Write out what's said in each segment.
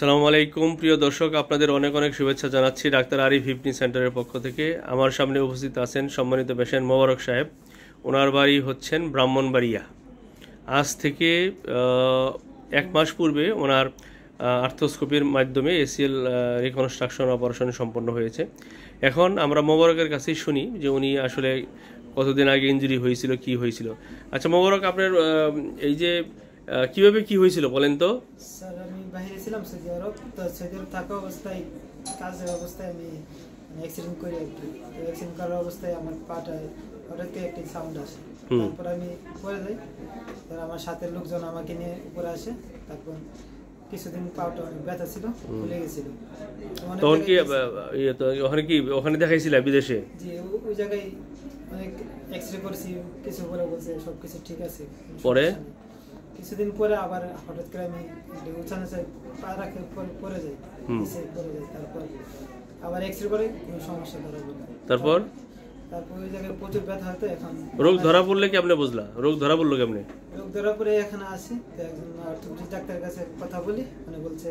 সালাম আলাইকুম প্রিয় দর্শক আপনাদের অনেক অনেক শুভেচ্ছা জানাচ্ছি ডাক্তার আরিফ হিপনি সেন্টারের পক্ষ থেকে আমার সামনে উপস্থিত আছেন সম্মানিত বেসেন মোবারক সাহেব ওনার বাড়ি হচ্ছেন ব্রাহ্মণবাড়িয়া আজ থেকে এক মাস পূর্বে ওনার আর্থোস্কোপির মাধ্যমে এসিএল রিকনস্ট্রাকশন অপারেশন সম্পন্ন হয়েছে এখন আমরা মোবারকের কাছেই শুনি যে উনি আসলে কতদিন আগে ইঞ্জুরি হয়েছিল কি হয়েছিল আচ্ছা মোবারক আপনার এই যে কিভাবে কি হয়েছিল বলেন তো স্যার বাহিরে ছিলাম সৌদি আরব তো সৌদি আরব থাকা অবস্থায় কাজের অবস্থায় আমি অ্যাক্সিডেন্ট মানে করি আর কি তো অ্যাক্সিডেন্ট করার অবস্থায় আমার পাটায় হঠাৎ করে একটি সাউন্ড আসে তারপর আমি পরে যাই তারপর আমার সাথে লোকজন আমাকে নিয়ে উপরে আসে তারপর কিছুদিন পাউটা অনেক ব্যথা ছিল ভুলে গেছিল তখন কি ইয়ে, ওখানে কি ওখানে দেখাইছিল বিদেশে জি ওই জায়গায় অনেক এক্সরে করেছি কিছু বলে বলছে সবকিছু ঠিক আছে পরে কিছুদিন পরে আবার হঠাৎ করে আমি উঠানে পা রাখে পরে যাই পরে যাই তারপর আবার এক্সরে করে কোনো সমস্যা ধরা পড়ে তারপর তারপর ওই জায়গায় প্রচুর ব্যথা হতো এখন রোগ ধরা পড়লে কি আপনি রোগ ধরা পড়লো রোগ এখানে আসি ডাক্তারের কাছে কথা বলি মানে বলছে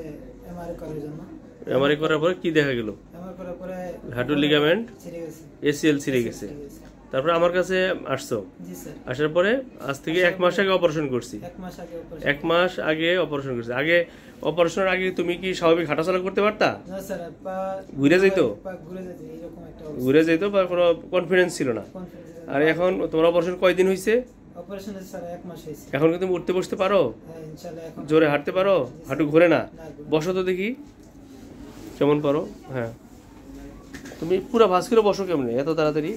করার জন্য করার পরে দেখা গেল এমআরআই করার পরে লিগামেন্ট এসিএল ছিঁড়ে গেছে তারপরে আমার কাছে আসছো আসার পরে আজ থেকে এক মাস আগে অপারেশন করছি এক মাস আগে অপারেশন করছি আগে অপারেশনের আগে তুমি কি স্বাভাবিক হাঁটাচলা করতে পারতা ঘুরে যেত ঘুরে যেত বা কোনো কনফিডেন্স ছিল না আর এখন তোমার অপারেশন কয়দিন হয়েছে এখন কি তুমি উঠতে বসতে পারো হ্যাঁ, জোরে হাঁটতে পারো হাঁটু ঘোরে না বসো তো দেখি কেমন পারো হ্যাঁ তুমি পুরো ভাস বসো কেমনে এত তাড়াতাড়ি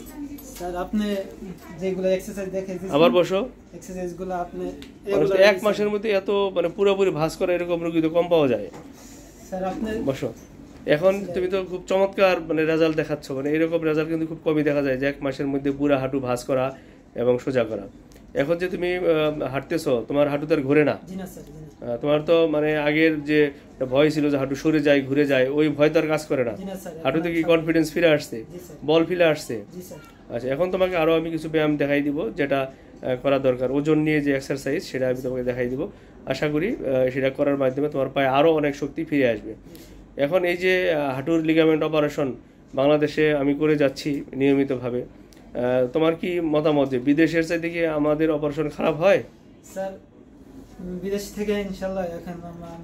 আবার বসো মানে এক মাসের মধ্যে এত মানে পুরোপুরি ভাস করা এরকম রোগী তো কম পাওয়া যায় বসো এখন তুমি তো খুব চমৎকার মানে রেজাল্ট দেখাচ্ছ মানে এরকম রেজাল্ট কিন্তু খুব কমই দেখা যায় যে এক মাসের মধ্যে পুরা হাঁটু ভাস করা এবং সোজা করা এখন যে তুমি হাঁটতেছো তোমার হাঁটু তো আর ঘুরে না তোমার তো মানে আগের যে ভয় ছিল যে হাঁটু সরে যায় ঘুরে যায় ওই ভয় তো আর কাজ করে না হাঁটুতে কি কনফিডেন্স ফিরে আসছে বল ফিরে আসছে আচ্ছা এখন তোমাকে আরও আমি কিছু ব্যায়াম দেখাই দিব যেটা করা দরকার ওজন নিয়ে যে এক্সারসাইজ সেটা আমি তোমাকে দেখাই দিব আশা করি সেটা করার মাধ্যমে তোমার পায়ে আরও অনেক শক্তি ফিরে আসবে এখন এই যে হাঁটুর লিগামেন্ট অপারেশন বাংলাদেশে আমি করে যাচ্ছি নিয়মিতভাবে তোমার কি মতামত যে বিদেশের চাইতে কি আমাদের অপারেশন খারাপ হয় স্যার বিদেশ থেকে ইনশাল্লাহ এখন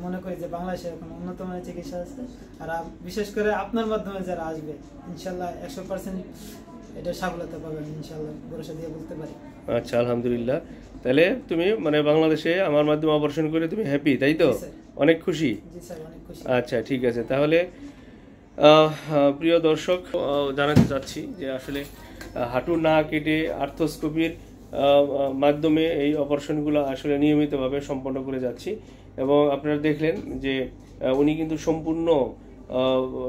মনে করি যে বাংলাদেশে এখন উন্নত চিকিৎসা আছে আর বিশেষ করে আপনার মাধ্যমে যারা আসবে ইনশাল্লাহ একশো পার্সেন্ট এটা সফলতা পাবে ইনশাআল্লাহ ভরসা দিয়ে বলতে পারি আচ্ছা আলহামদুলিল্লাহ তাহলে তুমি মানে বাংলাদেশে আমার মাধ্যমে অপারেশন করে তুমি হ্যাপি তাই তো অনেক খুশি আচ্ছা ঠিক আছে তাহলে প্রিয় দর্শক জানাতে চাচ্ছি যে আসলে হাঁটু না কেটে আর্থোস্কোপির মাধ্যমে এই অপারেশনগুলো আসলে নিয়মিতভাবে সম্পন্ন করে যাচ্ছি এবং আপনারা দেখলেন যে উনি কিন্তু সম্পূর্ণ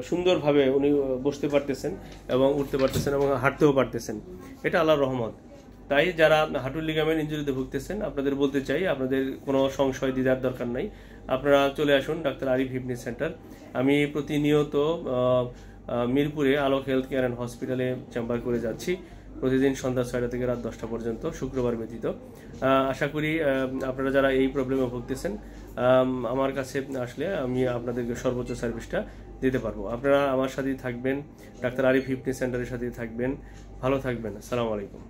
সুন্দরভাবে উনি বসতে পারতেছেন এবং উঠতে পারতেছেন এবং হাঁটতেও পারতেছেন এটা আল্লাহ রহমত তাই যারা হাঁটুর লিগামেন্ট ইঞ্জুরিতে ভুগতেছেন আপনাদের বলতে চাই আপনাদের কোনো সংশয় দিদার দরকার নাই আপনারা চলে আসুন ডাক্তার আরিফ হিপনি সেন্টার আমি প্রতিনিয়ত মিরপুরে আলোক হেলথ কেয়ার অ্যান্ড হসপিটালে চেম্বার করে যাচ্ছি প্রতিদিন সন্ধ্যা ছয়টা থেকে রাত দশটা পর্যন্ত শুক্রবার ব্যতীত আশা করি আপনারা যারা এই প্রবলেমে ভুগতেছেন আমার কাছে আসলে আমি আপনাদেরকে সর্বোচ্চ সার্ভিসটা দিতে পারবো আপনারা আমার সাথেই থাকবেন ডাক্তার আরিফ হিপনি সেন্টারের সাথেই থাকবেন ভালো থাকবেন আসসালামু আলাইকুম